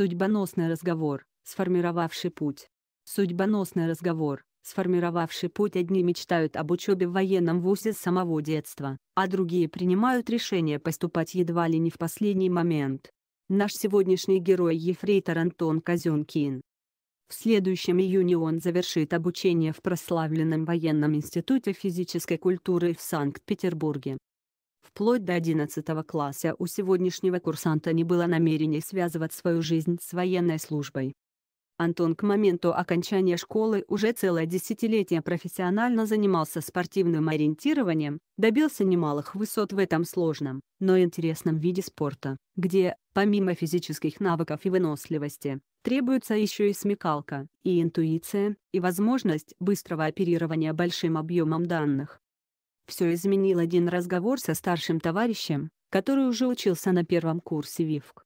Судьбоносный разговор, сформировавший путь. Судьбоносный разговор, сформировавший путь одни мечтают об учебе в военном вузе с самого детства, а другие принимают решение поступать едва ли не в последний момент. Наш сегодняшний герой Ефрейтор Антон Казенкин. В следующем июне он завершит обучение в прославленном военном институте физической культуры в Санкт-Петербурге. Вплоть до 11 класса у сегодняшнего курсанта не было намерения связывать свою жизнь с военной службой. Антон к моменту окончания школы уже целое десятилетие профессионально занимался спортивным ориентированием, добился немалых высот в этом сложном, но интересном виде спорта, где, помимо физических навыков и выносливости, требуется еще и смекалка, и интуиция, и возможность быстрого оперирования большим объемом данных. Все изменил один разговор со старшим товарищем, который уже учился на первом курсе ВИФК.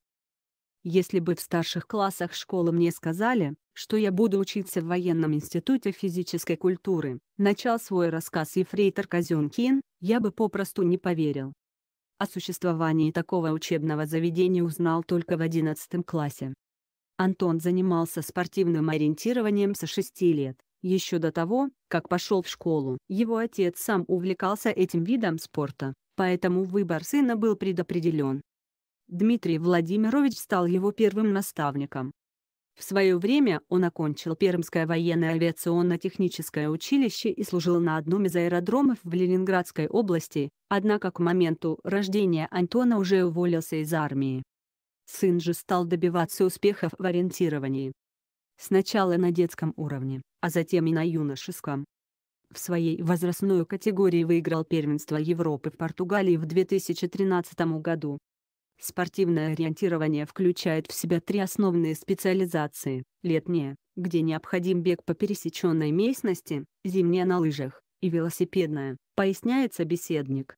Если бы в старших классах школы мне сказали, что я буду учиться в военном институте физической культуры, начал свой рассказ Ефрейтор Казенкин, я бы попросту не поверил. О существовании такого учебного заведения узнал только в 11 классе. Антон занимался спортивным ориентированием со 6 лет. Еще до того, как пошел в школу, его отец сам увлекался этим видом спорта, поэтому выбор сына был предопределен. Дмитрий Владимирович стал его первым наставником. В свое время он окончил Пермское военное авиационно-техническое училище и служил на одном из аэродромов в Ленинградской области, однако к моменту рождения Антона уже уволился из армии. Сын же стал добиваться успехов в ориентировании. Сначала на детском уровне, а затем и на юношеском. В своей возрастной категории выиграл первенство Европы в Португалии в 2013 году. Спортивное ориентирование включает в себя три основные специализации – летнее, где необходим бег по пересеченной местности, зимнее на лыжах, и велосипедное, поясняет собеседник.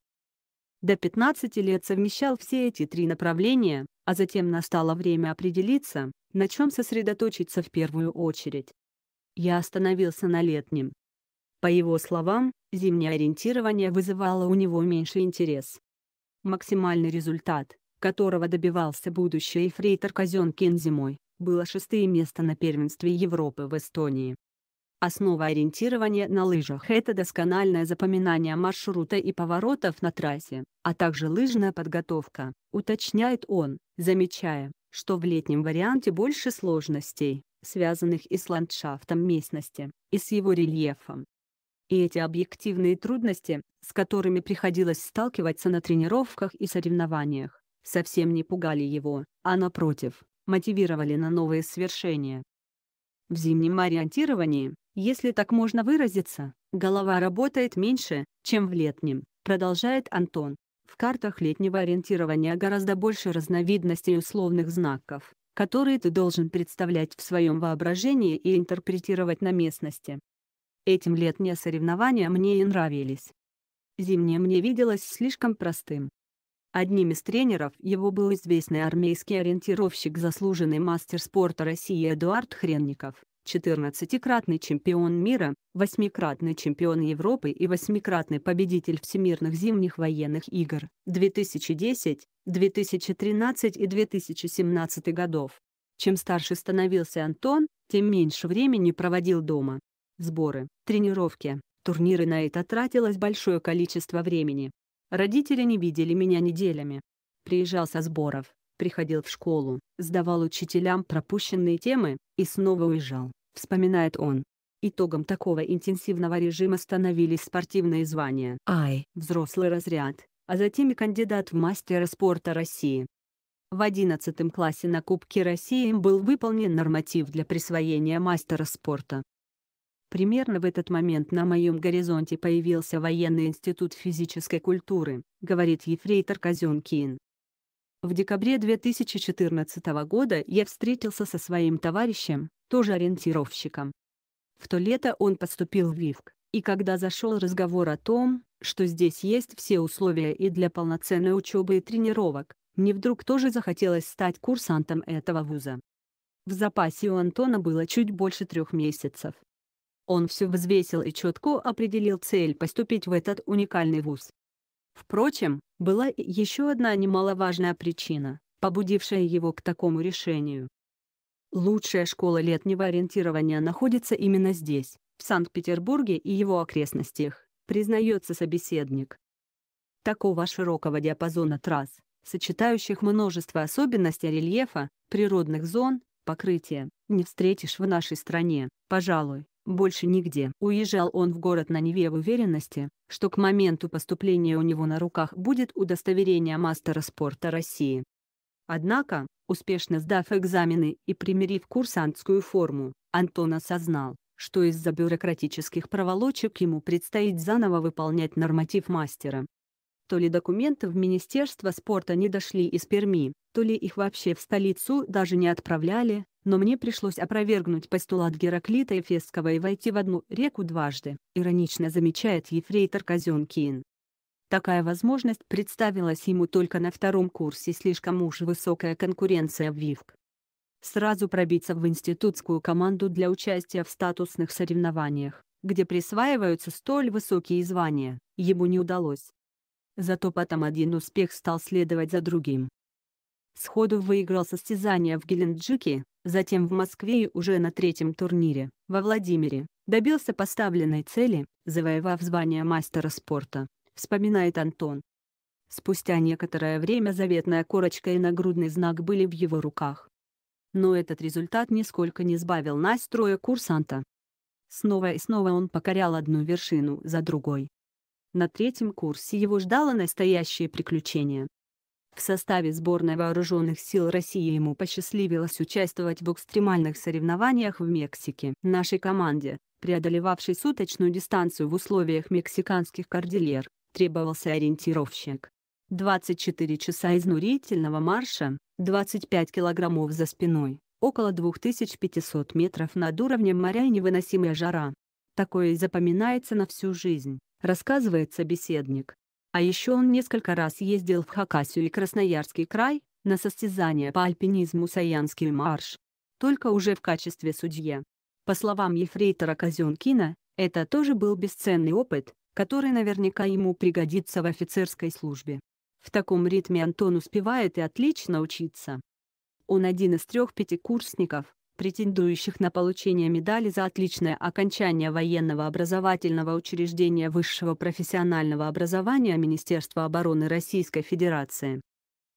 До 15 лет совмещал все эти три направления, а затем настало время определиться, на чем сосредоточиться в первую очередь я остановился на летнем. По его словам, зимнее ориентирование вызывало у него меньший интерес. Максимальный результат, которого добивался будущий эфрейтор Казенкин зимой, было шестое место на первенстве Европы в Эстонии. Основа ориентирования на лыжах – это доскональное запоминание маршрута и поворотов на трассе, а также лыжная подготовка, уточняет он, замечая, что в летнем варианте больше сложностей, связанных и с ландшафтом местности, и с его рельефом. И эти объективные трудности, с которыми приходилось сталкиваться на тренировках и соревнованиях, совсем не пугали его, а напротив, мотивировали на новые свершения. В зимнем ориентировании, если так можно выразиться, голова работает меньше, чем в летнем, продолжает Антон. В картах летнего ориентирования гораздо больше разновидностей условных знаков, которые ты должен представлять в своем воображении и интерпретировать на местности. Этим летние соревнования мне и нравились. Зимнее мне виделось слишком простым. Одним из тренеров его был известный армейский ориентировщик заслуженный мастер спорта России Эдуард Хренников. 14-кратный чемпион мира, 8-кратный чемпион Европы и 8-кратный победитель Всемирных зимних военных игр 2010, 2013 и 2017 годов. Чем старше становился Антон, тем меньше времени проводил дома. Сборы, тренировки, турниры на это тратилось большое количество времени. Родители не видели меня неделями. Приезжал со сборов, приходил в школу, сдавал учителям пропущенные темы, и снова уезжал, вспоминает он. Итогом такого интенсивного режима становились спортивные звания ай, взрослый разряд, а затем и кандидат в мастера спорта России. В 11 классе на Кубке России им был выполнен норматив для присвоения мастера спорта. Примерно в этот момент на моем горизонте появился военный институт физической культуры, говорит ефрейтор Казенкин. В декабре 2014 года я встретился со своим товарищем, тоже ориентировщиком. В то лето он поступил в ВИВК, и когда зашел разговор о том, что здесь есть все условия и для полноценной учебы и тренировок, мне вдруг тоже захотелось стать курсантом этого вуза. В запасе у Антона было чуть больше трех месяцев. Он все взвесил и четко определил цель поступить в этот уникальный вуз. Впрочем, была еще одна немаловажная причина, побудившая его к такому решению. Лучшая школа летнего ориентирования находится именно здесь, в Санкт-Петербурге и его окрестностях, признается собеседник. Такого широкого диапазона трасс, сочетающих множество особенностей рельефа, природных зон, покрытия, не встретишь в нашей стране, пожалуй больше нигде. Уезжал он в город на Неве в уверенности, что к моменту поступления у него на руках будет удостоверение мастера спорта России. Однако, успешно сдав экзамены и примирив курсантскую форму, Антон осознал, что из-за бюрократических проволочек ему предстоит заново выполнять норматив мастера. То ли документы в Министерство спорта не дошли из Перми, то ли их вообще в столицу даже не отправляли, но мне пришлось опровергнуть постулат Гераклита Эфесского и войти в одну реку дважды, иронично замечает ефрейтор Казенкин. Такая возможность представилась ему только на втором курсе, слишком уж высокая конкуренция в ВИВК. Сразу пробиться в институтскую команду для участия в статусных соревнованиях, где присваиваются столь высокие звания, ему не удалось. Зато потом один успех стал следовать за другим. Сходу выиграл состязание в Геленджике, затем в Москве и уже на третьем турнире, во Владимире, добился поставленной цели, завоевав звание мастера спорта, вспоминает Антон. Спустя некоторое время заветная корочка и нагрудный знак были в его руках. Но этот результат нисколько не сбавил настроя курсанта. Снова и снова он покорял одну вершину за другой. На третьем курсе его ждало настоящее приключение. В составе сборной вооруженных сил России ему посчастливилось участвовать в экстремальных соревнованиях в Мексике. Нашей команде, преодолевавшей суточную дистанцию в условиях мексиканских кордильер, требовался ориентировщик. 24 часа изнурительного марша, 25 килограммов за спиной, около 2500 метров над уровнем моря и невыносимая жара. Такое запоминается на всю жизнь, рассказывает собеседник. А еще он несколько раз ездил в Хакасию и Красноярский край, на состязания по альпинизму «Саянский марш». Только уже в качестве судьи. По словам ефрейтора Казенкина, это тоже был бесценный опыт, который наверняка ему пригодится в офицерской службе. В таком ритме Антон успевает и отлично учиться. Он один из трех пятикурсников, претендующих на получение медали за отличное окончание военного образовательного учреждения высшего профессионального образования Министерства обороны Российской Федерации.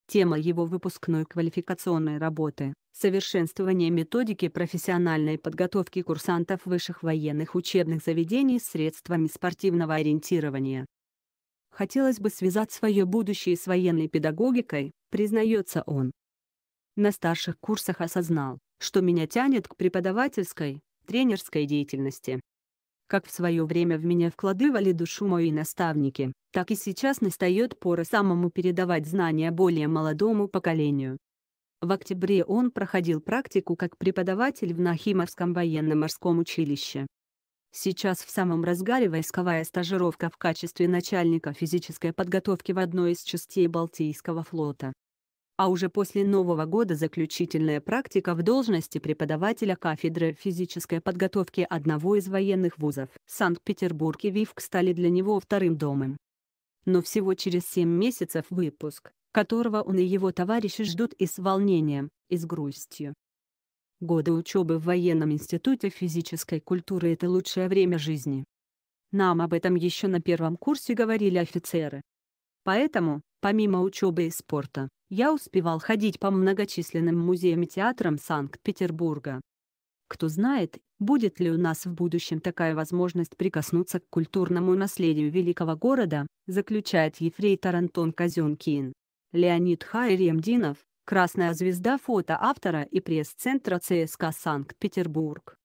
Тема его выпускной квалификационной работы – совершенствование методики профессиональной подготовки курсантов высших военных учебных заведений средствами спортивного ориентирования. Хотелось бы связать свое будущее с военной педагогикой, признается он. На старших курсах осознал, что меня тянет к преподавательской, тренерской деятельности. Как в свое время в меня вкладывали душу мои наставники, так и сейчас настает пора самому передавать знания более молодому поколению. В октябре он проходил практику как преподаватель в Нахимовском военно-морском училище. Сейчас в самом разгаре войсковая стажировка в качестве начальника физической подготовки в одной из частей Балтийского флота а уже после Нового года заключительная практика в должности преподавателя кафедры физической подготовки одного из военных вузов. Санкт-Петербург и ВИФК стали для него вторым домом. Но всего через 7 месяцев выпуск, которого он и его товарищи ждут и с волнением, и с грустью. Годы учебы в военном институте физической культуры – это лучшее время жизни. Нам об этом еще на первом курсе говорили офицеры. Поэтому, помимо учебы и спорта, я успевал ходить по многочисленным музеям и театрам Санкт-Петербурга. Кто знает, будет ли у нас в будущем такая возможность прикоснуться к культурному наследию великого города, заключает ефрейтор Антон Казенкин. Леонид Хайремдинов, Красная звезда фото автора и пресс-центра ЦСКА Санкт-Петербург.